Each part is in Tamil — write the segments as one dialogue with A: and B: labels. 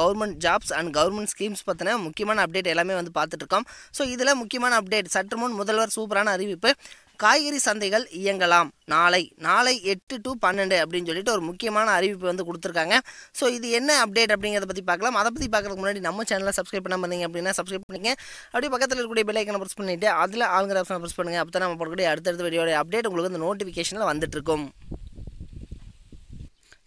A: government jobs and government schemes பற்றின முக்கியமான அப்டேட் எல்லாமே வந்து பார்த்துட்ருக்கோம் ஸோ இதில் முக்கியமான அப்டேட் சற்று முன் முதல்வர் சூப்பரான அறிவிப்பு காய்கறி சந்தைகள் இயங்கலாம் நாளை நாளை எட்டு டு பன்னெண்டு அப்படின்னு சொல்லிட்டு ஒரு முக்கியமான அறிவிப்பு வந்து கொடுத்துருக்காங்க ஸோ இது என்ன அப்டேட் அப்படிங்கிறத பற்றி பார்க்கலாம் அதை பற்றி பார்க்குறதுக்கு முன்னாடி நம்ம சேனலில் சப்ஸ்கிரைப் பண்ண பண்ணிங்க அப்படின்னா சப்ஸ்கிரைப் பண்ணிங்க அப்படியே பக்கத்தில் இருக்கக்கூடிய பெல் ஐக்கனை ப்ரெஸ் பண்ணிவிட்டு அதில் ஆளுங்கிற ஆப்ஷனை ப்ரெஸ் பண்ணுங்கள் அப்போ தான் நம்ம போடக்கூடிய அடுத்தடுத்த வீடியோடைய அப்டேட் உங்களுக்கு வந்து நோட்டிஃபிகேஷனில் வந்துட்டுருக்கும்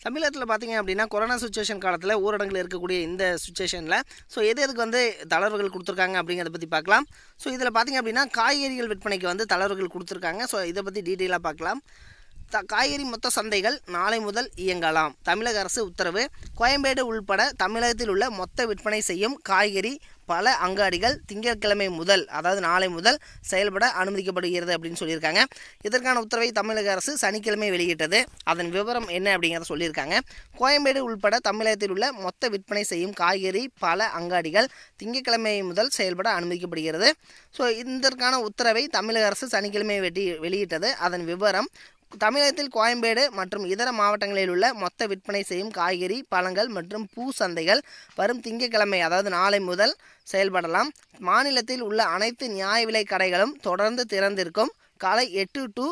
A: தமிழகத்தில் பார்த்திங்க அப்படின்னா கொரோனா சுச்சுவேஷன் காலத்தில் ஊரடங்கில் இருக்கக்கூடிய இந்த சுச்சுவேஷனில் ஸோ எது எதுக்கு வந்து தளர்வுகள் கொடுத்துருக்காங்க அப்படிங்கிறத பற்றி பார்க்கலாம் ஸோ இதில் பார்த்திங்க அப்படின்னா காய்கறிகள் விற்பனைக்கு வந்து தளர்வுகள் கொடுத்துருக்காங்க ஸோ இதை பற்றி டீட்டெயிலாக பார்க்கலாம் காய்கறி மொத்த சந்தைகள் நாளை முதல் இயங்கலாம் தமிழக அரசு உத்தரவு கோயம்பேடு உள்பட தமிழகத்தில் உள்ள மொத்த விற்பனை செய்யும் காய்கறி பல அங்காடிகள் திங்கட்கிழமை முதல் அதாவது நாளை முதல் செயல்பட அனுமதிக்கப்படுகிறது அப்படின்னு சொல்லியிருக்காங்க இதற்கான உத்தரவை தமிழக அரசு சனிக்கிழமை வெளியிட்டது அதன் விவரம் என்ன அப்படிங்கிறத சொல்லியிருக்காங்க கோயம்பேடு உள்பட தமிழகத்தில் உள்ள மொத்த விற்பனை செய்யும் காய்கறி பல அங்காடிகள் திங்கட்கிழமை முதல் செயல்பட அனுமதிக்கப்படுகிறது ஸோ இதற்கான உத்தரவை தமிழக அரசு சனிக்கிழமை வெட்டி வெளியிட்டது அதன் விவரம் தமிழகத்தில் கோயம்பேடு மற்றும் இதர மாவட்டங்களில் உள்ள மொத்த விற்பனை செய்யும் காய்கறி பழங்கள் மற்றும் பூ சந்தைகள் வரும் திங்கட்கிழமை அதாவது நாளை முதல் செயல்படலாம் மாநிலத்தில் உள்ள அனைத்து நியாய விலை கடைகளும் தொடர்ந்து திறந்திருக்கும் காலை எட்டு டு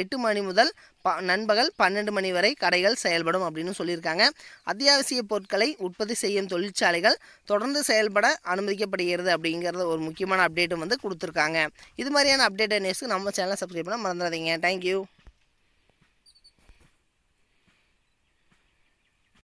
A: எட்டு மணி முதல் ப நண்பகல் பன்னெண்டு மணி வரை கடைகள் செயல்படும் அப்படின்னு சொல்லியிருக்காங்க அத்தியாவசிய பொருட்களை உற்பத்தி செய்யும் தொழிற்சாலைகள் தொடர்ந்து செயல்பட அனுமதிக்கப்படுகிறது அப்படிங்கிறத ஒரு முக்கியமான அப்டேட்டும் வந்து கொடுத்துருக்காங்க இது மாதிரியான அப்டேட்டை நியூஸ்க்கு நம்ம சேனலை சப்ஸ்கிரைப் பண்ண மறந்துடாதீங்க தேங்க்யூ